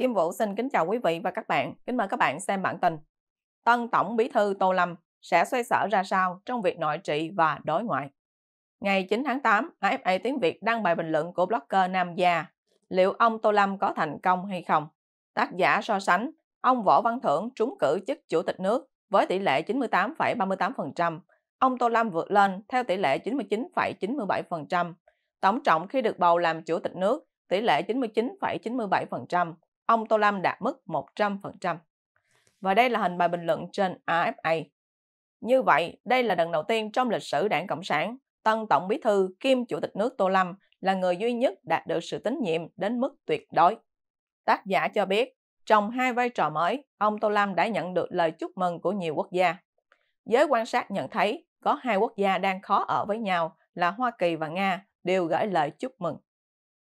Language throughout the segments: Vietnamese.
Kim Vũ xin kính chào quý vị và các bạn. Kính mời các bạn xem bản tin. Tân Tổng Bí thư Tô Lâm sẽ xoay sở ra sao trong việc nội trị và đối ngoại? Ngày 9 tháng 8, AFA Tiếng Việt đăng bài bình luận của blogger Nam Gia liệu ông Tô Lâm có thành công hay không? Tác giả so sánh ông Võ Văn Thưởng trúng cử chức chủ tịch nước với tỷ lệ 98,38%, ông Tô Lâm vượt lên theo tỷ lệ 99,97%. Tổng trọng khi được bầu làm chủ tịch nước, tỷ lệ 99,97% ông Tô Lâm đạt mức 100%. Và đây là hình bài bình luận trên AFA. Như vậy, đây là lần đầu tiên trong lịch sử đảng Cộng sản, tân Tổng Bí Thư kim Chủ tịch nước Tô Lâm là người duy nhất đạt được sự tín nhiệm đến mức tuyệt đối. Tác giả cho biết, trong hai vai trò mới, ông Tô Lâm đã nhận được lời chúc mừng của nhiều quốc gia. Giới quan sát nhận thấy có hai quốc gia đang khó ở với nhau là Hoa Kỳ và Nga đều gửi lời chúc mừng.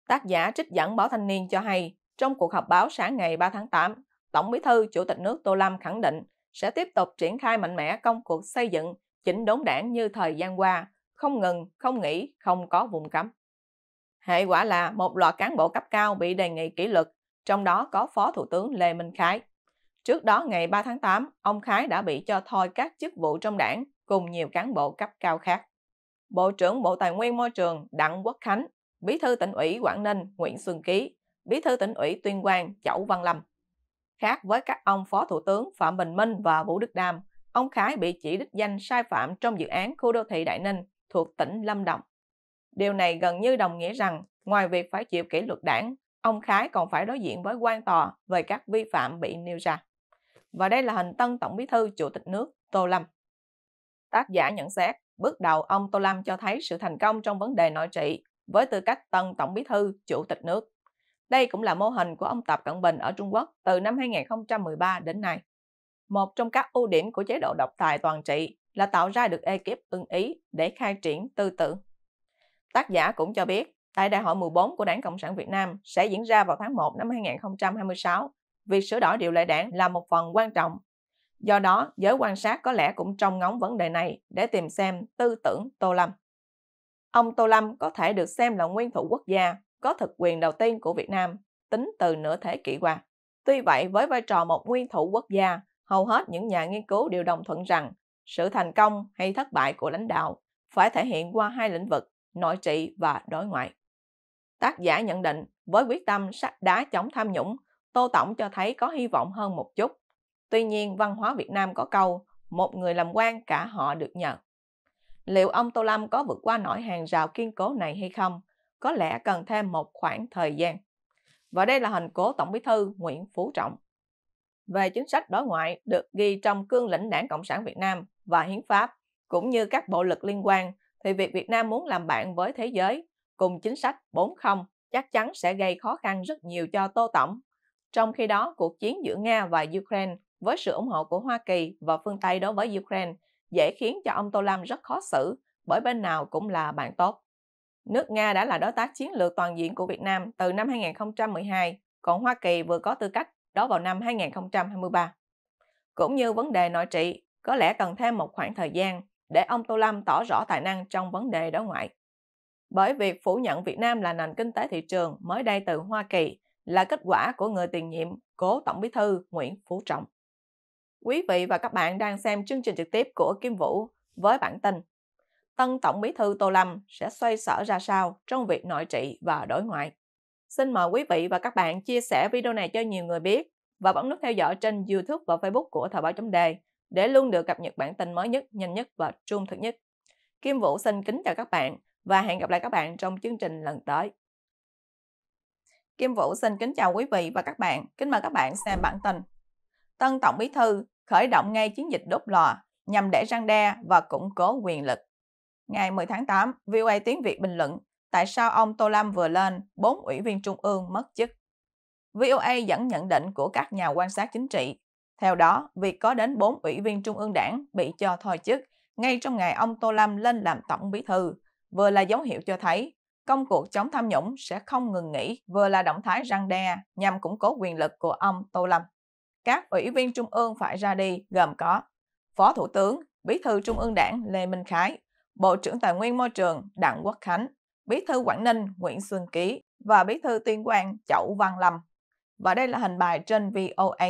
Tác giả trích dẫn báo thanh niên cho hay, trong cuộc họp báo sáng ngày 3 tháng 8, Tổng Bí thư Chủ tịch nước Tô Lâm khẳng định sẽ tiếp tục triển khai mạnh mẽ công cuộc xây dựng, chỉnh đốn đảng như thời gian qua, không ngừng, không nghỉ, không có vùng cấm. Hệ quả là một loạt cán bộ cấp cao bị đề nghị kỷ luật, trong đó có Phó Thủ tướng Lê Minh Khái. Trước đó ngày 3 tháng 8, ông Khái đã bị cho thôi các chức vụ trong đảng cùng nhiều cán bộ cấp cao khác. Bộ trưởng Bộ Tài nguyên Môi trường Đặng Quốc Khánh, Bí thư tỉnh ủy Quảng Ninh Nguyễn Xuân Ký Bí thư tỉnh ủy Tuyên Quang Chẩu Văn Lâm. Khác với các ông Phó Thủ tướng Phạm Bình Minh và Vũ Đức Đam, ông khái bị chỉ đích danh sai phạm trong dự án khu đô thị Đại Ninh thuộc tỉnh Lâm Đồng. Điều này gần như đồng nghĩa rằng, ngoài việc phải chịu kỷ luật đảng, ông khái còn phải đối diện với quan tòa về các vi phạm bị nêu ra. Và đây là hình tân Tổng Bí thư Chủ tịch nước Tô Lâm. Tác giả nhận xét, bước đầu ông Tô Lâm cho thấy sự thành công trong vấn đề nội trị với tư cách tân Tổng Bí thư Chủ tịch nước. Đây cũng là mô hình của ông Tập Cận Bình ở Trung Quốc từ năm 2013 đến nay. Một trong các ưu điểm của chế độ độc tài toàn trị là tạo ra được ekip ưng ý để khai triển tư tưởng. Tác giả cũng cho biết, tại Đại hội 14 của Đảng Cộng sản Việt Nam sẽ diễn ra vào tháng 1 năm 2026, việc sửa đổi điều lệ đảng là một phần quan trọng. Do đó, giới quan sát có lẽ cũng trông ngóng vấn đề này để tìm xem tư tưởng Tô Lâm. Ông Tô Lâm có thể được xem là nguyên thủ quốc gia có thực quyền đầu tiên của Việt Nam tính từ nửa thế kỷ qua. Tuy vậy, với vai trò một nguyên thủ quốc gia, hầu hết những nhà nghiên cứu đều đồng thuận rằng sự thành công hay thất bại của lãnh đạo phải thể hiện qua hai lĩnh vực nội trị và đối ngoại. Tác giả nhận định, với quyết tâm sắt đá chống tham nhũng, Tô Tổng cho thấy có hy vọng hơn một chút. Tuy nhiên, văn hóa Việt Nam có câu, một người làm quan cả họ được nhờ. Liệu ông Tô Lâm có vượt qua nổi hàng rào kiên cố này hay không có lẽ cần thêm một khoảng thời gian. Và đây là hình cố Tổng bí thư Nguyễn Phú Trọng. Về chính sách đối ngoại được ghi trong cương lĩnh đảng Cộng sản Việt Nam và Hiến pháp, cũng như các bộ lực liên quan, thì việc Việt Nam muốn làm bạn với thế giới cùng chính sách 40 chắc chắn sẽ gây khó khăn rất nhiều cho Tô Tổng. Trong khi đó, cuộc chiến giữa Nga và Ukraine với sự ủng hộ của Hoa Kỳ và phương Tây đối với Ukraine dễ khiến cho ông Tô Lâm rất khó xử bởi bên nào cũng là bạn tốt nước Nga đã là đối tác chiến lược toàn diện của Việt Nam từ năm 2012, còn Hoa Kỳ vừa có tư cách đó vào năm 2023. Cũng như vấn đề nội trị, có lẽ cần thêm một khoảng thời gian để ông Tô Lâm tỏ rõ tài năng trong vấn đề đối ngoại. Bởi việc phủ nhận Việt Nam là nền kinh tế thị trường mới đây từ Hoa Kỳ là kết quả của người tiền nhiệm cố Tổng Bí thư Nguyễn Phú Trọng. Quý vị và các bạn đang xem chương trình trực tiếp của Kim Vũ với bản tin tân Tổng bí thư Tô Lâm sẽ xoay sở ra sao trong việc nội trị và đối ngoại. Xin mời quý vị và các bạn chia sẻ video này cho nhiều người biết và bấm nút theo dõi trên YouTube và Facebook của Thời báo chấm đề để luôn được cập nhật bản tin mới nhất, nhanh nhất và trung thực nhất. Kim Vũ xin kính chào các bạn và hẹn gặp lại các bạn trong chương trình lần tới. Kim Vũ xin kính chào quý vị và các bạn, kính mời các bạn xem bản tin. Tân Tổng Bí Thư khởi động ngay chiến dịch đốt lò nhằm để răng đe và củng cố quyền lực ngày 10 tháng 8, VOA tiếng Việt bình luận tại sao ông Tô Lâm vừa lên, bốn ủy viên trung ương mất chức. VOA dẫn nhận định của các nhà quan sát chính trị. Theo đó, việc có đến bốn ủy viên trung ương đảng bị cho thôi chức ngay trong ngày ông Tô Lâm lên làm tổng bí thư, vừa là dấu hiệu cho thấy công cuộc chống tham nhũng sẽ không ngừng nghỉ, vừa là động thái răng đe nhằm củng cố quyền lực của ông Tô Lâm. Các ủy viên trung ương phải ra đi gồm có Phó Thủ tướng, Bí thư Trung ương Đảng Lê Minh Khái, Bộ trưởng Tài nguyên Môi trường Đặng Quốc Khánh, Bí thư Quảng Ninh Nguyễn Xuân Ký và Bí thư Tuyên Quang Chậu Văn Lâm. Và đây là hình bài trên VOA.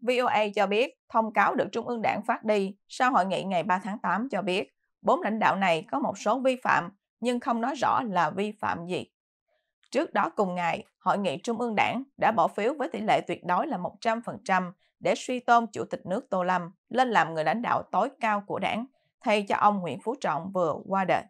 VOA cho biết thông cáo được Trung ương Đảng phát đi sau hội nghị ngày 3 tháng 8 cho biết bốn lãnh đạo này có một số vi phạm nhưng không nói rõ là vi phạm gì. Trước đó cùng ngày, Hội nghị Trung ương Đảng đã bỏ phiếu với tỷ lệ tuyệt đối là 100% để suy tôn Chủ tịch nước Tô Lâm lên làm người lãnh đạo tối cao của đảng thay cho ông Nguyễn Phú Trọng vừa qua đời.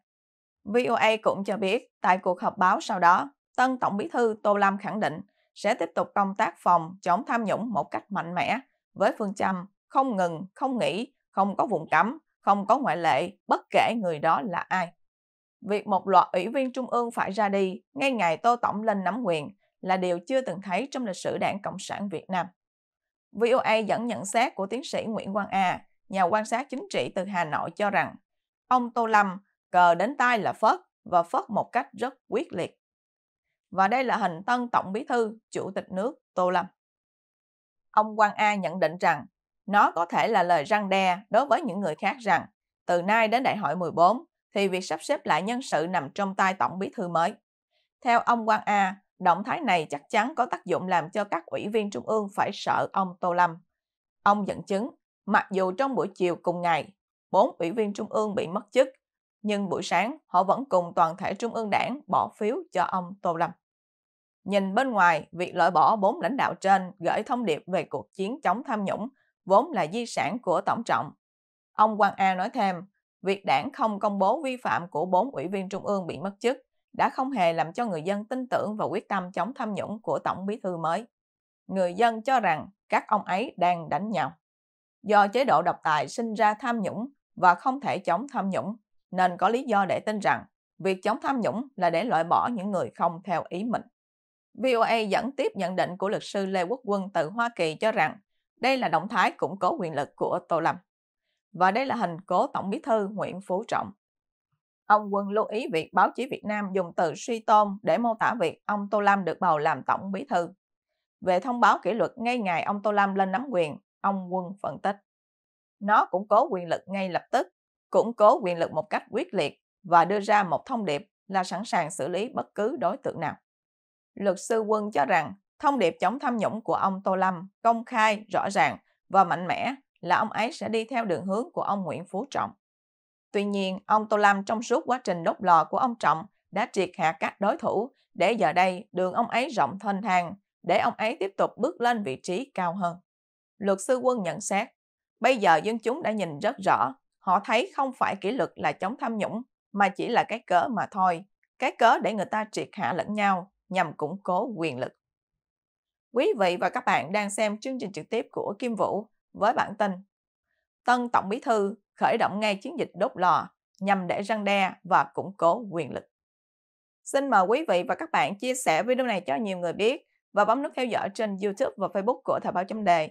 VOA cũng cho biết tại cuộc họp báo sau đó, tân Tổng bí thư Tô Lâm khẳng định sẽ tiếp tục công tác phòng chống tham nhũng một cách mạnh mẽ với phương châm không ngừng, không nghỉ, không có vùng cấm, không có ngoại lệ, bất kể người đó là ai. Việc một loạt ủy viên trung ương phải ra đi ngay ngày Tô Tổng lên nắm quyền là điều chưa từng thấy trong lịch sử đảng Cộng sản Việt Nam. VOA dẫn nhận xét của tiến sĩ Nguyễn Quang A nhà quan sát chính trị từ Hà Nội cho rằng ông Tô Lâm cờ đến tay là phớt và phớt một cách rất quyết liệt. Và đây là hình tân tổng bí thư, chủ tịch nước Tô Lâm. Ông Quang A nhận định rằng nó có thể là lời răng đe đối với những người khác rằng từ nay đến đại hội 14 thì việc sắp xếp lại nhân sự nằm trong tay tổng bí thư mới. Theo ông Quang A, động thái này chắc chắn có tác dụng làm cho các ủy viên trung ương phải sợ ông Tô Lâm. Ông dẫn chứng Mặc dù trong buổi chiều cùng ngày, bốn ủy viên trung ương bị mất chức, nhưng buổi sáng họ vẫn cùng toàn thể trung ương đảng bỏ phiếu cho ông Tô Lâm. Nhìn bên ngoài, việc loại bỏ bốn lãnh đạo trên gửi thông điệp về cuộc chiến chống tham nhũng vốn là di sản của Tổng trọng. Ông Quang A nói thêm, việc đảng không công bố vi phạm của bốn ủy viên trung ương bị mất chức đã không hề làm cho người dân tin tưởng và quyết tâm chống tham nhũng của Tổng bí thư mới. Người dân cho rằng các ông ấy đang đánh nhau do chế độ độc tài sinh ra tham nhũng và không thể chống tham nhũng, nên có lý do để tin rằng việc chống tham nhũng là để loại bỏ những người không theo ý mình. VOA dẫn tiếp nhận định của luật sư Lê Quốc Quân từ Hoa Kỳ cho rằng đây là động thái củng cố quyền lực của Tô Lâm. Và đây là hình cố Tổng bí thư Nguyễn Phú Trọng. Ông Quân lưu ý việc báo chí Việt Nam dùng từ suy tôn để mô tả việc ông Tô Lâm được bầu làm Tổng bí thư. Về thông báo kỷ luật ngay ngày ông Tô Lâm lên nắm quyền ông Quân phân tích. Nó củng cố quyền lực ngay lập tức, củng cố quyền lực một cách quyết liệt và đưa ra một thông điệp là sẵn sàng xử lý bất cứ đối tượng nào. Luật sư Quân cho rằng thông điệp chống tham nhũng của ông Tô Lâm công khai, rõ ràng và mạnh mẽ là ông ấy sẽ đi theo đường hướng của ông Nguyễn Phú Trọng. Tuy nhiên, ông Tô Lâm trong suốt quá trình đốt lò của ông Trọng đã triệt hạ các đối thủ để giờ đây đường ông ấy rộng thênh thang để ông ấy tiếp tục bước lên vị trí cao hơn luật sư quân nhận xét, bây giờ dân chúng đã nhìn rất rõ, họ thấy không phải kỷ luật là chống tham nhũng, mà chỉ là cái cớ mà thôi, cái cớ để người ta triệt hạ lẫn nhau nhằm củng cố quyền lực. Quý vị và các bạn đang xem chương trình trực tiếp của Kim Vũ với bản tin Tân Tổng Bí Thư khởi động ngay chiến dịch đốt lò nhằm để răng đe và củng cố quyền lực. Xin mời quý vị và các bạn chia sẻ video này cho nhiều người biết và bấm nút theo dõi trên YouTube và Facebook của Thời báo chấm đề